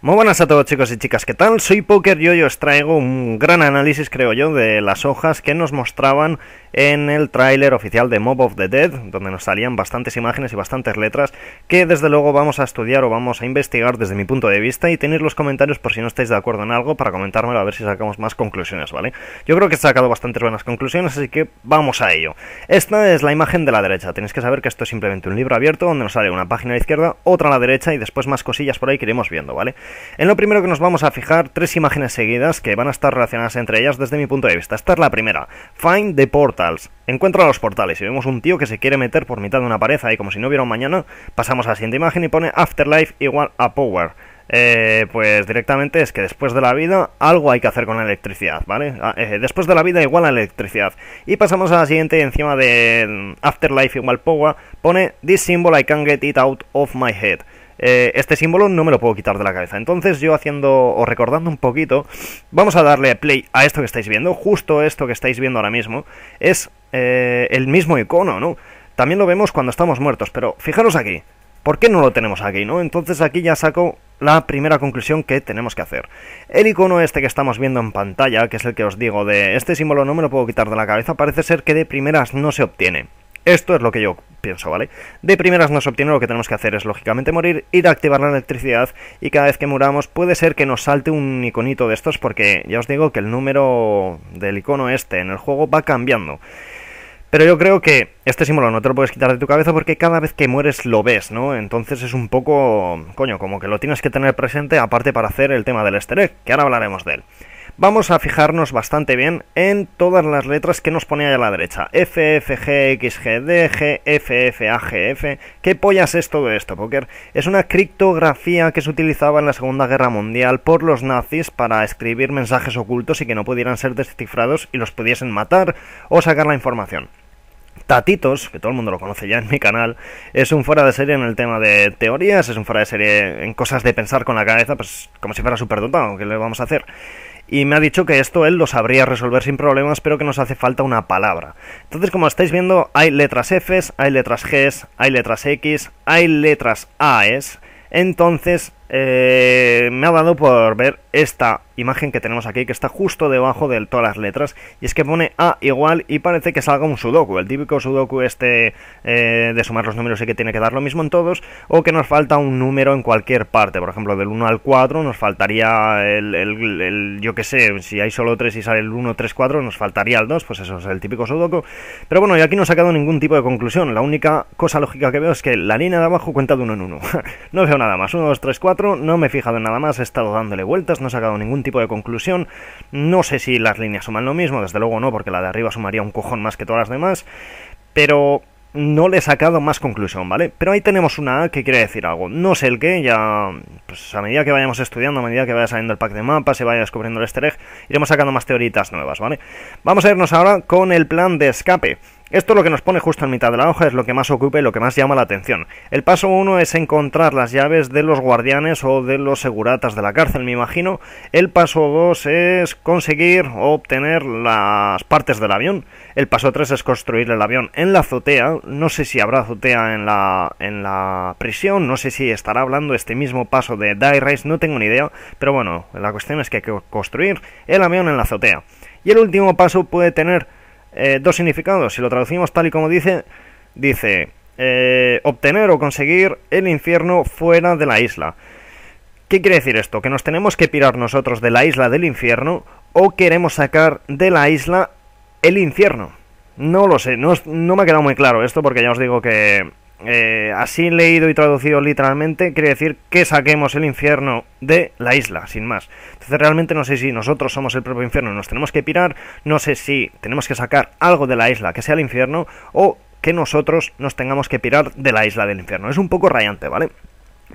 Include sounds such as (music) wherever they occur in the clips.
Muy buenas a todos chicos y chicas, ¿qué tal? Soy Poker y hoy os traigo un gran análisis, creo yo, de las hojas que nos mostraban en el tráiler oficial de Mob of the Dead, donde nos salían bastantes imágenes y bastantes letras que desde luego vamos a estudiar o vamos a investigar desde mi punto de vista y tenéis los comentarios por si no estáis de acuerdo en algo para comentármelo a ver si sacamos más conclusiones, ¿vale? Yo creo que he sacado bastantes buenas conclusiones, así que vamos a ello. Esta es la imagen de la derecha, tenéis que saber que esto es simplemente un libro abierto donde nos sale una página a la izquierda, otra a la derecha y después más cosillas por ahí que iremos viendo, ¿vale? En lo primero que nos vamos a fijar, tres imágenes seguidas que van a estar relacionadas entre ellas desde mi punto de vista. Esta es la primera, Find the Portals, encuentra los portales y vemos un tío que se quiere meter por mitad de una pared ahí como si no hubiera un mañana. Pasamos a la siguiente imagen y pone Afterlife igual a Power. Eh, pues directamente es que después de la vida algo hay que hacer con la electricidad, ¿vale? Ah, eh, después de la vida igual la electricidad. Y pasamos a la siguiente, encima de mm, Afterlife igual Power, pone This symbol I can't get it out of my head. Eh, este símbolo no me lo puedo quitar de la cabeza. Entonces yo haciendo o recordando un poquito, vamos a darle play a esto que estáis viendo. Justo esto que estáis viendo ahora mismo es el mismo icono, ¿no? También lo vemos cuando estamos muertos, pero fijaros aquí. ¿Por qué no lo tenemos aquí, no? Entonces aquí ya saco la primera conclusión que tenemos que hacer. El icono este que estamos viendo en pantalla, que es el que os digo de este símbolo no me lo puedo quitar de la cabeza, parece ser que de primeras no se obtiene. Esto es lo que yo pienso, ¿vale? De primeras no se obtiene lo que tenemos que hacer es lógicamente morir, ir a activar la electricidad y cada vez que muramos puede ser que nos salte un iconito de estos porque ya os digo que el número del icono este en el juego va cambiando. Pero yo creo que este símbolo no te lo puedes quitar de tu cabeza porque cada vez que mueres lo ves, ¿no? Entonces es un poco, coño, como que lo tienes que tener presente aparte para hacer el tema del easter que ahora hablaremos de él vamos a fijarnos bastante bien en todas las letras que nos pone ahí a la derecha. F, F, G, X, G, D, G, F, F, A, G, F. ¿Qué pollas es todo esto, Poker? Es una criptografía que se utilizaba en la Segunda Guerra Mundial por los nazis para escribir mensajes ocultos y que no pudieran ser descifrados y los pudiesen matar o sacar la información. Tatitos, que todo el mundo lo conoce ya en mi canal, es un fuera de serie en el tema de teorías, es un fuera de serie en cosas de pensar con la cabeza, pues como si fuera superdotado, ¿qué le vamos a hacer? y me ha dicho que esto él lo sabría resolver sin problemas, pero que nos hace falta una palabra. Entonces, como estáis viendo, hay letras F, hay letras Gs, hay letras X, hay letras aes. Entonces, eh, me ha dado por ver esta imagen que tenemos aquí, que está justo debajo de todas las letras, y es que pone A igual y parece que salga un sudoku, el típico sudoku este eh, de sumar los números y que tiene que dar lo mismo en todos, o que nos falta un número en cualquier parte, por ejemplo, del 1 al 4 nos faltaría el, yo que sé, si hay solo 3 y sale el 1, 3, 4, nos faltaría el 2, pues eso es el típico sudoku, pero bueno, y aquí no he sacado ningún tipo de conclusión, la única cosa lógica que veo es que la línea de abajo cuenta de 1 en 1, (laughs) no veo nada más, 1, 2, 3, 4, no me he fijado en nada más, he estado dándole vueltas, no he sacado ningún tipo de conclusión, no sé si las líneas suman lo mismo, desde luego no, porque la de arriba sumaría un cojón más que todas las demás, pero no le he sacado más conclusión, ¿vale? Pero ahí tenemos una A que quiere decir algo. No sé el qué, ya pues a medida que vayamos estudiando, a medida que vaya saliendo el pack de mapas, Y vaya descubriendo el easter iremos sacando más teoritas nuevas, ¿vale? Vamos a irnos ahora con el plan de escape. Esto lo que nos pone justo en mitad de la hoja es lo que más ocupa y lo que más llama la atención. El paso 1 es encontrar las llaves de los guardianes o de los seguratas de la cárcel, me imagino. El paso 2 es conseguir o obtener las partes del avión. El paso 3 es construir el avión en la azotea. No sé si habrá azotea en la, en la prisión, no sé si estará hablando este mismo paso de Die Rise, no tengo ni idea. Pero bueno, la cuestión es que hay que construir el avión en la azotea. Y el último paso puede tener eh, dos significados. Si lo traducimos tal y como dice, dice eh, obtener o conseguir el infierno fuera de la isla. ¿Qué quiere decir esto? ¿Que nos tenemos que pirar nosotros de la isla del infierno o queremos sacar de la isla el infierno? No lo sé, no, no me ha quedado muy claro esto porque ya os digo que eh, así leído y traducido literalmente, quiere decir que saquemos el infierno de la isla, sin más. Entonces realmente no sé si nosotros somos el propio infierno, nos tenemos que pirar, no sé si tenemos que sacar algo de la isla que sea el infierno o que nosotros nos tengamos que pirar de la isla del infierno. Es un poco rayante, ¿vale?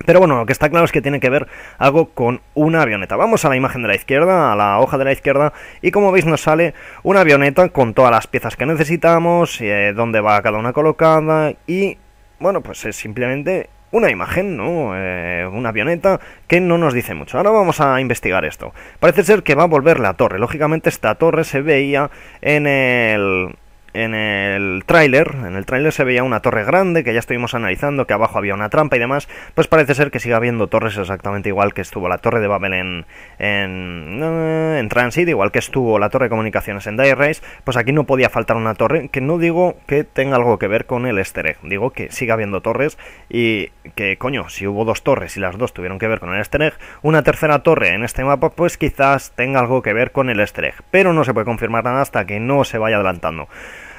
Pero bueno, lo que está claro es que tiene que ver algo con una avioneta. Vamos a la imagen de la izquierda, a la hoja de la izquierda, y como veis nos sale una avioneta con todas las piezas que necesitamos, eh, dónde va cada una colocada y bueno, pues es simplemente una imagen, ¿no? Eh, una avioneta que no nos dice mucho. Ahora vamos a investigar esto. Parece ser que va a volver la torre. Lógicamente esta torre se veía en el en el tráiler, en el tráiler se veía una torre grande que ya estuvimos analizando, que abajo había una trampa y demás, pues parece ser que siga habiendo torres exactamente igual que estuvo la torre de Babel en, en, eh, Transit, igual que estuvo la torre de comunicaciones en Die Race, pues aquí no podía faltar una torre, que no digo que tenga algo que ver con el easter digo que siga habiendo torres y que coño, si hubo dos torres y las dos tuvieron que ver con el easter una tercera torre en este mapa pues quizás tenga algo que ver con el easter pero no se puede confirmar nada hasta que no se vaya adelantando.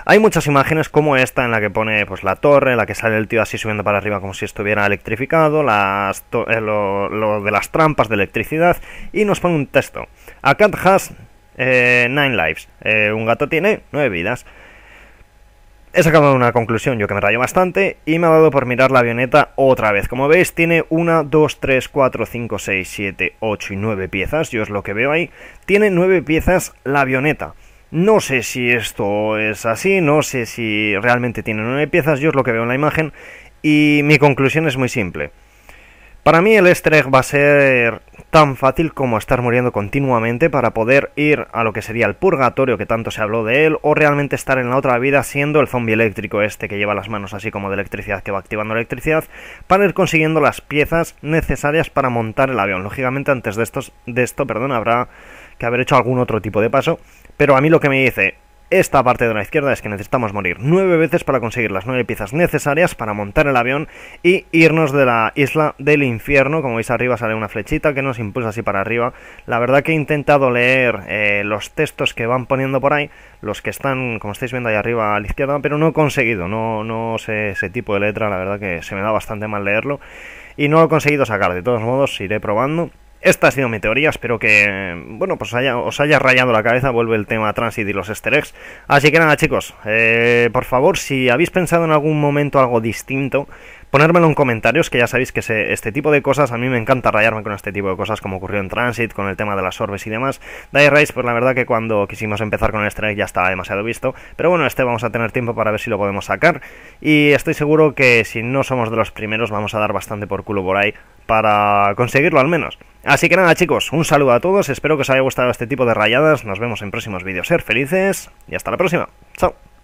Hay muchas imágenes como esta en la que pone pues la torre, la que sale el tío así subiendo para arriba como si estuviera electrificado, las eh, lo, de las trampas de electricidad y nos pone un texto. A cat has 9 eh, nine lives. Eh, un gato tiene nueve vidas. He sacado una conclusión yo que me rayo bastante y me ha dado por mirar la avioneta otra vez. Como veis tiene 1, 2, 3, 4, 5, 6, 7, 8 y 9 piezas. Yo es lo que veo ahí. Tiene 9 piezas la avioneta. No sé si esto es así, no sé si realmente tiene nueve piezas, yo es lo que veo en la imagen y mi conclusión es muy simple. Para mí el easter va a ser tan fácil como estar muriendo continuamente para poder ir a lo que sería el purgatorio que tanto se habló de él o realmente estar en la otra vida siendo el zombie eléctrico este que lleva las manos así como de electricidad que va activando electricidad para ir consiguiendo las piezas necesarias para montar el avión. Lógicamente antes de, de esto perdón, habrá que haber hecho algún otro tipo de paso, pero a mí lo que me dice esta parte de la izquierda es que necesitamos morir nueve veces para conseguir las nueve piezas necesarias para montar el avión y irnos de la isla del infierno. Como veis arriba sale una flechita que nos impulsa así para arriba. La verdad que he intentado leer eh, los textos que van poniendo por ahí, los que están, como estáis viendo ahí arriba a la izquierda, pero no he conseguido, no, no sé ese tipo de letra, la verdad que se me da bastante mal leerlo y no lo he conseguido sacar. De todos modos, iré probando. Esta ha sido mi teoría, espero que bueno pues os haya rayado la cabeza, vuelve el tema Transit y los easter Así que nada chicos, eh, por favor, si habéis pensado en algún momento algo distinto, ponérmelo en comentarios, que ya sabéis que este tipo de cosas, a mí me encanta rayarme con este tipo de cosas, como ocurrió en Transit, con el tema de las orbes y demás. Dai Race, pues la verdad que cuando quisimos empezar con el Strike ya estaba demasiado visto, pero bueno, este vamos a tener tiempo para ver si lo podemos sacar, y estoy seguro que si no somos de los primeros vamos a dar bastante por culo por ahí para conseguirlo al menos. Así que nada chicos, un saludo a todos, espero que os haya gustado este tipo de rayadas, nos vemos en próximos vídeos, ser felices y hasta la próxima, chao.